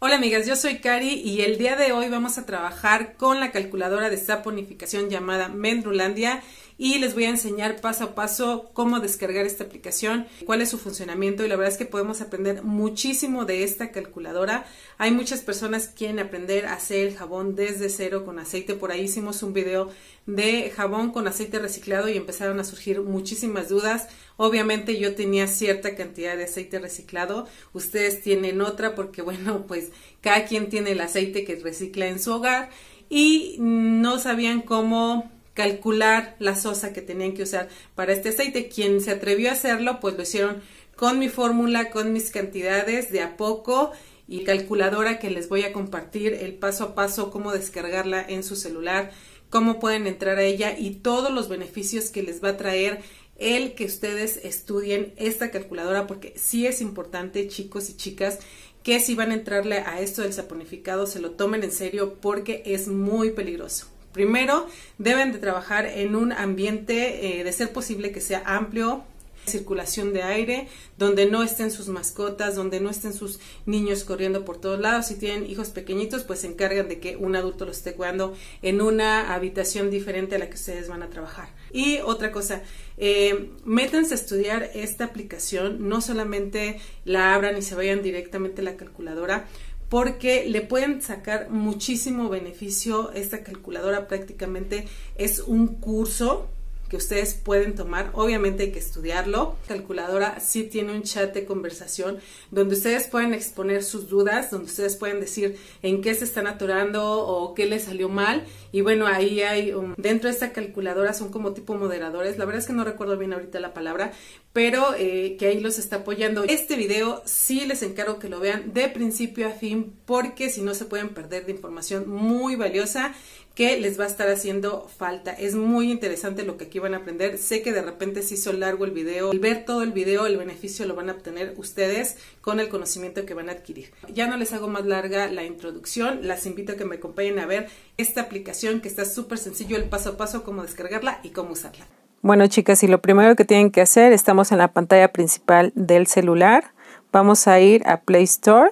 Hola amigas, yo soy Cari y el día de hoy vamos a trabajar con la calculadora de saponificación llamada Mendrulandia y les voy a enseñar paso a paso cómo descargar esta aplicación, cuál es su funcionamiento y la verdad es que podemos aprender muchísimo de esta calculadora. Hay muchas personas que quieren aprender a hacer el jabón desde cero con aceite. Por ahí hicimos un video de jabón con aceite reciclado y empezaron a surgir muchísimas dudas. Obviamente yo tenía cierta cantidad de aceite reciclado, ustedes tienen otra porque bueno, pues cada quien tiene el aceite que recicla en su hogar y no sabían cómo calcular la sosa que tenían que usar para este aceite. Quien se atrevió a hacerlo, pues lo hicieron con mi fórmula, con mis cantidades de a poco y calculadora que les voy a compartir el paso a paso, cómo descargarla en su celular, cómo pueden entrar a ella y todos los beneficios que les va a traer el que ustedes estudien esta calculadora porque sí es importante chicos y chicas que si van a entrarle a esto del saponificado se lo tomen en serio porque es muy peligroso. Primero, deben de trabajar en un ambiente, eh, de ser posible que sea amplio, circulación de aire, donde no estén sus mascotas, donde no estén sus niños corriendo por todos lados. Si tienen hijos pequeñitos, pues se encargan de que un adulto los esté cuidando en una habitación diferente a la que ustedes van a trabajar. Y otra cosa, eh, métanse a estudiar esta aplicación, no solamente la abran y se vayan directamente a la calculadora, porque le pueden sacar muchísimo beneficio. Esta calculadora prácticamente es un curso que ustedes pueden tomar. Obviamente hay que estudiarlo. calculadora sí tiene un chat de conversación donde ustedes pueden exponer sus dudas, donde ustedes pueden decir en qué se están atorando o qué les salió mal. Y bueno, ahí hay dentro de esta calculadora son como tipo moderadores. La verdad es que no recuerdo bien ahorita la palabra, pero eh, que ahí los está apoyando. Este video sí les encargo que lo vean de principio a fin porque si no se pueden perder de información muy valiosa que les va a estar haciendo falta. Es muy interesante lo que aquí van a aprender. Sé que de repente se hizo largo el video. El ver todo el video, el beneficio lo van a obtener ustedes con el conocimiento que van a adquirir. Ya no les hago más larga la introducción. Las invito a que me acompañen a ver esta aplicación que está súper sencillo el paso a paso, cómo descargarla y cómo usarla. Bueno chicas, y lo primero que tienen que hacer, estamos en la pantalla principal del celular. Vamos a ir a Play Store,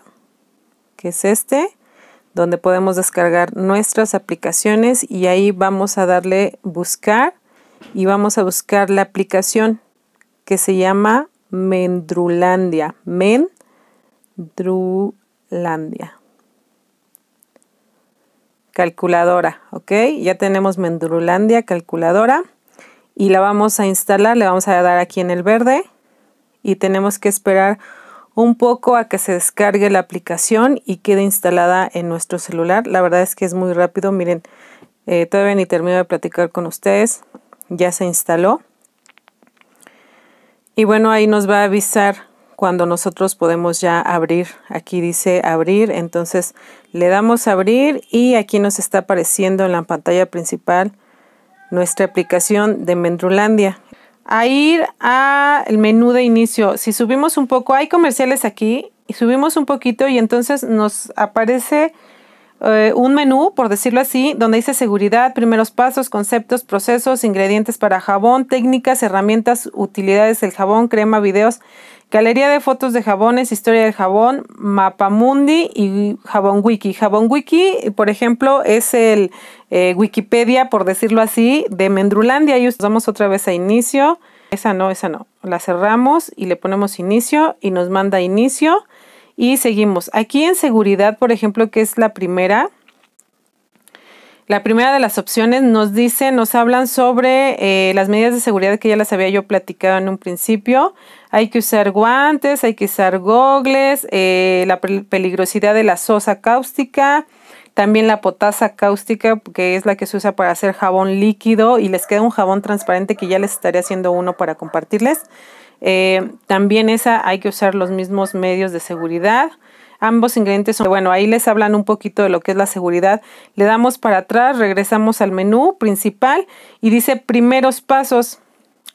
que es este donde podemos descargar nuestras aplicaciones y ahí vamos a darle buscar y vamos a buscar la aplicación que se llama Mendrulandia. Mendrulandia. Calculadora, ¿ok? Ya tenemos Mendrulandia calculadora y la vamos a instalar, le vamos a dar aquí en el verde y tenemos que esperar un poco a que se descargue la aplicación y quede instalada en nuestro celular. La verdad es que es muy rápido, miren, eh, todavía ni termino de platicar con ustedes, ya se instaló. Y bueno, ahí nos va a avisar cuando nosotros podemos ya abrir. Aquí dice abrir, entonces le damos a abrir y aquí nos está apareciendo en la pantalla principal nuestra aplicación de Mendrulandia a ir al menú de inicio. Si subimos un poco, hay comerciales aquí, y subimos un poquito y entonces nos aparece eh, un menú, por decirlo así, donde dice seguridad, primeros pasos, conceptos, procesos, ingredientes para jabón, técnicas, herramientas, utilidades del jabón, crema, videos, galería de fotos de jabones, historia del jabón, mapa mundi y jabón wiki. Jabón wiki, por ejemplo, es el eh, Wikipedia, por decirlo así, de Mendrulandia. Y usamos otra vez a inicio. Esa no, esa no. La cerramos y le ponemos inicio y nos manda inicio. Y seguimos. Aquí en seguridad, por ejemplo, que es la primera. La primera de las opciones nos dice, nos hablan sobre eh, las medidas de seguridad que ya las había yo platicado en un principio. Hay que usar guantes, hay que usar gogles, eh, la peligrosidad de la sosa cáustica, también la potasa cáustica, que es la que se usa para hacer jabón líquido y les queda un jabón transparente que ya les estaré haciendo uno para compartirles. Eh, también esa hay que usar los mismos medios de seguridad. Ambos ingredientes son, bueno, ahí les hablan un poquito de lo que es la seguridad. Le damos para atrás, regresamos al menú principal y dice primeros pasos.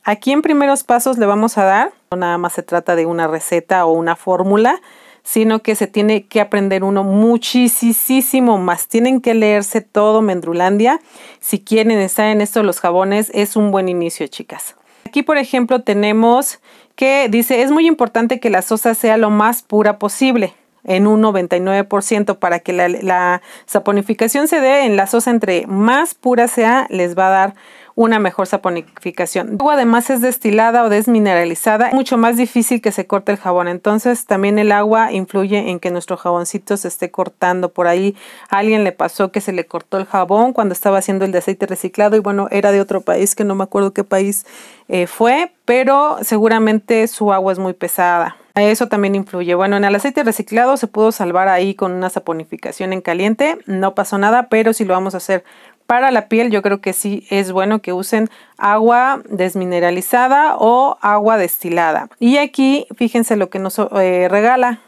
Aquí en primeros pasos le vamos a dar, no nada más se trata de una receta o una fórmula, sino que se tiene que aprender uno muchísimo más. Tienen que leerse todo Mendrulandia. Si quieren estar en esto, los jabones es un buen inicio, chicas. Aquí, por ejemplo, tenemos que dice, es muy importante que la sosa sea lo más pura posible en un 99% para que la, saponificación se dé en la sosa entre más pura sea, les va a dar una mejor saponificación. El agua además es destilada o desmineralizada, es mucho más difícil que se corte el jabón, entonces también el agua influye en que nuestro jaboncito se esté cortando. Por ahí a alguien le pasó que se le cortó el jabón cuando estaba haciendo el de aceite reciclado y bueno, era de otro país que no me acuerdo qué país eh, fue, pero seguramente su agua es muy pesada. Eso también influye. Bueno, en el aceite reciclado se pudo salvar ahí con una saponificación en caliente. No pasó nada, pero si lo vamos a hacer para la piel, yo creo que sí es bueno que usen agua desmineralizada o agua destilada. Y aquí, fíjense lo que nos eh, regala.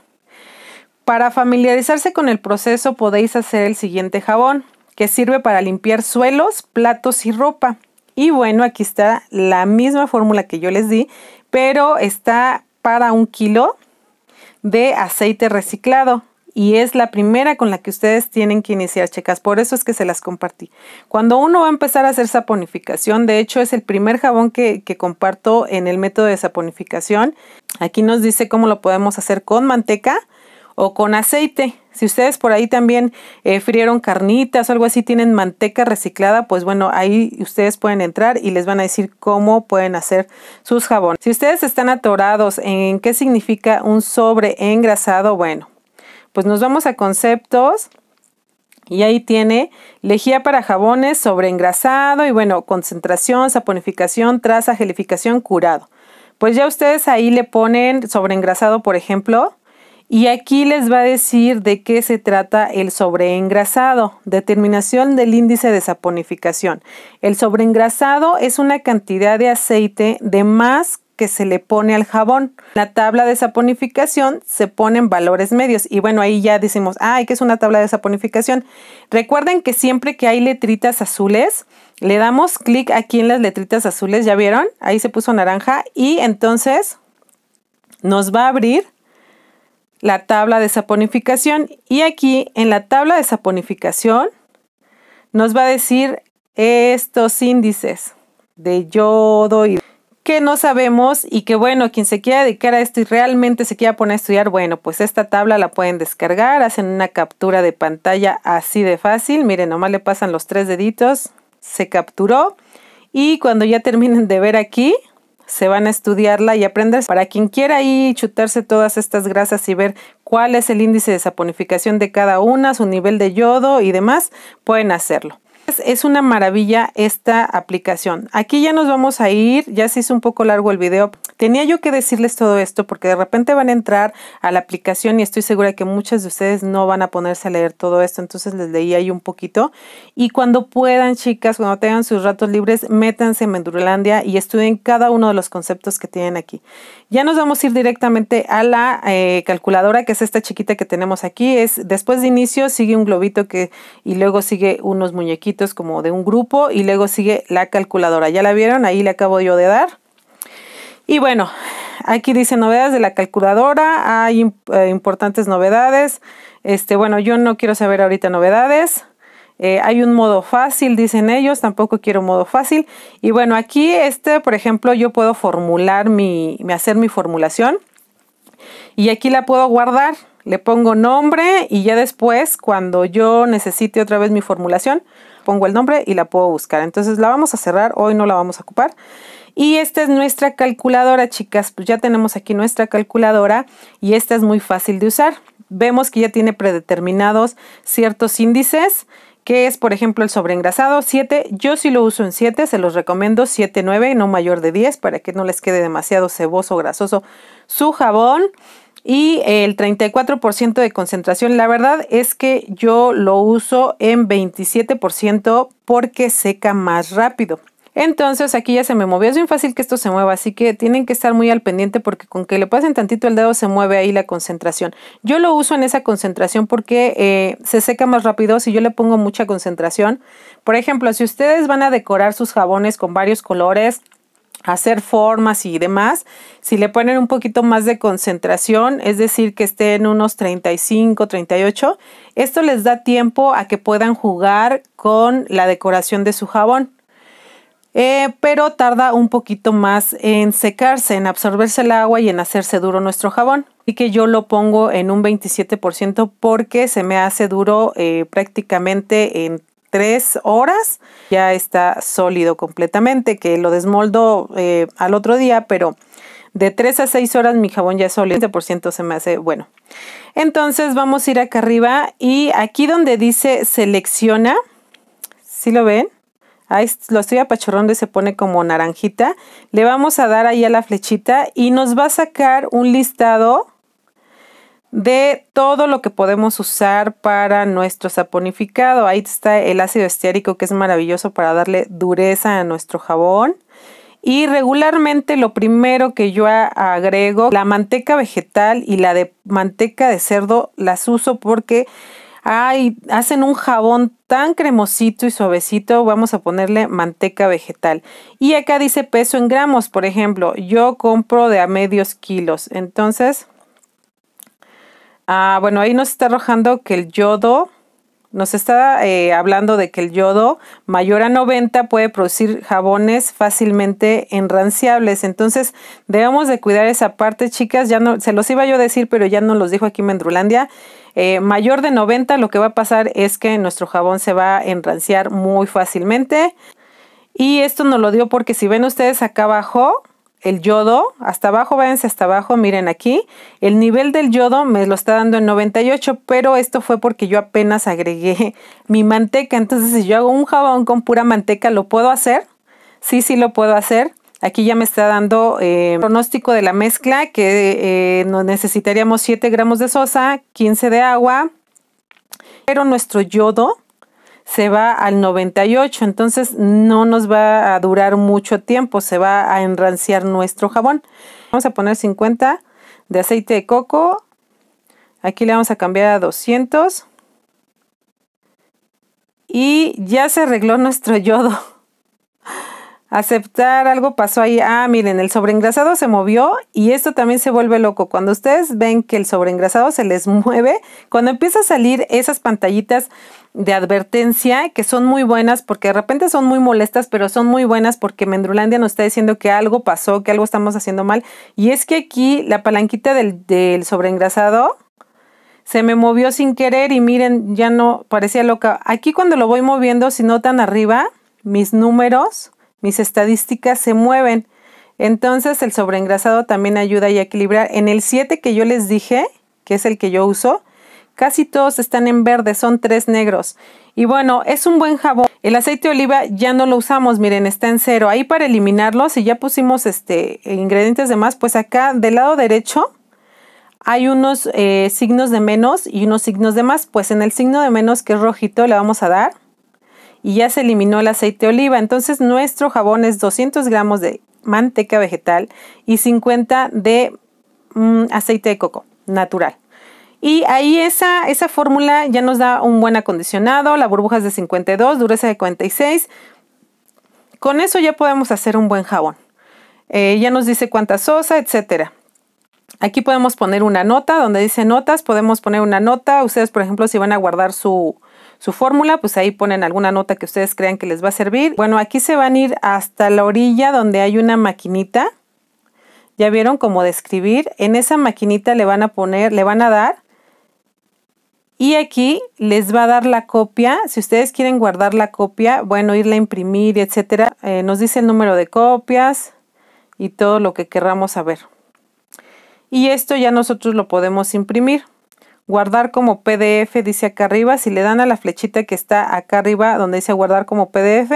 Para familiarizarse con el proceso podéis hacer el siguiente jabón, que sirve para limpiar suelos, platos y ropa. Y bueno, aquí está la misma fórmula que yo les di, pero está para un kilo de aceite reciclado y es la primera con la que ustedes tienen que iniciar, chicas. Por eso es que se las compartí. Cuando uno va a empezar a hacer saponificación, de hecho es el primer jabón que, que, comparto en el método de saponificación. Aquí nos dice cómo lo podemos hacer con manteca o con aceite. Si ustedes por ahí también eh, frieron carnitas o algo así, tienen manteca reciclada, pues bueno, ahí ustedes pueden entrar y les van a decir cómo pueden hacer sus jabones. Si ustedes están atorados en qué significa un sobre engrasado, bueno, pues nos vamos a conceptos. Y ahí tiene lejía para jabones, sobre engrasado y bueno, concentración, saponificación, traza, gelificación, curado. Pues ya ustedes ahí le ponen sobre engrasado, por ejemplo, y aquí les va a decir de qué se trata el sobreengrasado. Determinación del índice de saponificación. El sobreengrasado es una cantidad de aceite de más que se le pone al jabón. La tabla de saponificación se ponen valores medios. Y bueno, ahí ya decimos, ay, que es una tabla de saponificación. Recuerden que siempre que hay letritas azules, le damos clic aquí en las letritas azules, ¿ya vieron? Ahí se puso naranja y entonces nos va a abrir la tabla de saponificación y aquí en la tabla de saponificación nos va a decir estos índices de yodo y que no sabemos y que bueno, quien se quiera dedicar a esto y realmente se quiera poner a estudiar, bueno, pues esta tabla la pueden descargar, hacen una captura de pantalla así de fácil, miren, nomás le pasan los tres deditos, se capturó y cuando ya terminen de ver aquí, se van a estudiarla y aprender. Para quien quiera ahí chutarse todas estas grasas y ver cuál es el índice de saponificación de cada una, su nivel de yodo y demás, pueden hacerlo. Es una maravilla esta aplicación. Aquí ya nos vamos a ir, ya se hizo un poco largo el video. Tenía yo que decirles todo esto porque de repente van a entrar a la aplicación y estoy segura que muchas de ustedes no van a ponerse a leer todo esto, entonces les leí ahí un poquito. Y cuando puedan, chicas, cuando tengan sus ratos libres, métanse en Mendurlandia y estudien cada uno de los conceptos que tienen aquí. Ya nos vamos a ir directamente a la eh, calculadora, que es esta chiquita que tenemos aquí. Es después de inicio sigue un globito que y luego sigue unos muñequitos como de un grupo y luego sigue la calculadora. ¿Ya la vieron? Ahí le acabo yo de dar. Y bueno, aquí dice novedades de la calculadora, hay eh, importantes novedades. Este, bueno, yo no quiero saber ahorita novedades. Eh, hay un modo fácil, dicen ellos, tampoco quiero modo fácil. Y bueno, aquí este, por ejemplo, yo puedo formular mi, hacer mi formulación. Y aquí la puedo guardar, le pongo nombre y ya después, cuando yo necesite otra vez mi formulación, pongo el nombre y la puedo buscar. Entonces la vamos a cerrar, hoy no la vamos a ocupar. Y esta es nuestra calculadora, chicas. Pues ya tenemos aquí nuestra calculadora y esta es muy fácil de usar. Vemos que ya tiene predeterminados ciertos índices que es por ejemplo el sobreengrasado 7, yo sí lo uso en 7, se los recomiendo 7, 9, no mayor de 10 para que no les quede demasiado ceboso o grasoso su jabón y el 34% de concentración, la verdad es que yo lo uso en 27% porque seca más rápido. Entonces aquí ya se me movió, es bien fácil que esto se mueva, así que tienen que estar muy al pendiente porque con que le pasen tantito el dedo se mueve ahí la concentración. Yo lo uso en esa concentración porque eh, se seca más rápido si yo le pongo mucha concentración. Por ejemplo, si ustedes van a decorar sus jabones con varios colores, hacer formas y demás, si le ponen un poquito más de concentración, es decir, que estén unos 35, 38, esto les da tiempo a que puedan jugar con la decoración de su jabón. Eh, pero tarda un poquito más en secarse, en absorberse el agua y en hacerse duro nuestro jabón. Y que yo lo pongo en un 27% porque se me hace duro eh, prácticamente en 3 horas. Ya está sólido completamente, que lo desmoldo eh, al otro día, pero de 3 a 6 horas mi jabón ya es sólido, 20% se me hace bueno. Entonces vamos a ir acá arriba y aquí donde dice selecciona, si lo ven? Ahí lo estoy apachorrando y se pone como naranjita. Le vamos a dar ahí a la flechita y nos va a sacar un listado de todo lo que podemos usar para nuestro saponificado. Ahí está el ácido estiérico que es maravilloso para darle dureza a nuestro jabón. Y regularmente lo primero que yo agrego, la manteca vegetal y la de manteca de cerdo las uso porque Ay, hacen un jabón tan cremosito y suavecito, vamos a ponerle manteca vegetal. Y acá dice peso en gramos, por ejemplo, yo compro de a medios kilos. Entonces, ah, bueno, ahí nos está arrojando que el yodo nos está eh, hablando de que el yodo mayor a 90 puede producir jabones fácilmente enranciables. Entonces debemos de cuidar esa parte, chicas. Ya no, se los iba yo a decir, pero ya no los dijo aquí Mendrulandia. Eh, mayor de 90 lo que va a pasar es que nuestro jabón se va a enranciar muy fácilmente. Y esto nos lo dio porque si ven ustedes acá abajo, el yodo, hasta abajo, váyanse hasta abajo, miren aquí, el nivel del yodo me lo está dando en 98, pero esto fue porque yo apenas agregué mi manteca, entonces si yo hago un jabón con pura manteca, ¿lo puedo hacer? Sí, sí lo puedo hacer. Aquí ya me está dando el eh, pronóstico de la mezcla que eh, necesitaríamos 7 gramos de sosa, 15 de agua, pero nuestro yodo se va al 98, entonces no nos va a durar mucho tiempo, se va a enranciar nuestro jabón. Vamos a poner 50 de aceite de coco, aquí le vamos a cambiar a 200 y ya se arregló nuestro yodo. Aceptar algo pasó ahí. Ah, miren, el sobreengrasado se movió y esto también se vuelve loco. Cuando ustedes ven que el sobreengrasado se les mueve, cuando empieza a salir esas pantallitas de advertencia que son muy buenas porque de repente son muy molestas, pero son muy buenas porque Mendrulandia nos está diciendo que algo pasó, que algo estamos haciendo mal. Y es que aquí la palanquita del, del sobreengrasado se me movió sin querer y miren, ya no parecía loca. Aquí cuando lo voy moviendo, si notan arriba mis números mis estadísticas se mueven. Entonces el sobreengrasado también ayuda a equilibrar. En el 7 que yo les dije, que es el que yo uso, casi todos están en verde, son tres negros. Y bueno, es un buen jabón. El aceite de oliva ya no lo usamos, miren, está en cero. Ahí para eliminarlo, si ya pusimos este, ingredientes de más, pues acá del lado derecho hay unos eh, signos de menos y unos signos de más. Pues en el signo de menos, que es rojito, le vamos a dar y ya se eliminó el aceite de oliva. Entonces nuestro jabón es 200 gramos de manteca vegetal y 50 de mm, aceite de coco natural. Y ahí esa, esa fórmula ya nos da un buen acondicionado, la burbuja es de 52, dureza de 46. Con eso ya podemos hacer un buen jabón. Eh, ya nos dice cuánta sosa, etcétera. Aquí podemos poner una nota, donde dice notas, podemos poner una nota. Ustedes, por ejemplo, si van a guardar su, su fórmula, pues ahí ponen alguna nota que ustedes crean que les va a servir. Bueno, aquí se van a ir hasta la orilla donde hay una maquinita. Ya vieron cómo describir. En esa maquinita le van a poner, le van a dar. Y aquí les va a dar la copia. Si ustedes quieren guardar la copia, bueno, irla a imprimir, etcétera. Eh, nos dice el número de copias y todo lo que querramos saber. Y esto ya nosotros lo podemos imprimir guardar como PDF, dice acá arriba. Si le dan a la flechita que está acá arriba donde dice guardar como PDF,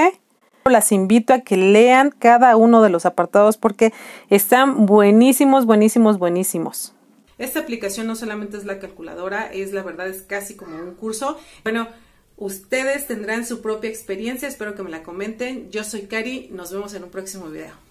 las invito a que lean cada uno de los apartados porque están buenísimos, buenísimos, buenísimos. Esta aplicación no solamente es la calculadora, es la verdad es casi como un curso. Bueno, ustedes tendrán su propia experiencia, espero que me la comenten. Yo soy Cari, nos vemos en un próximo video.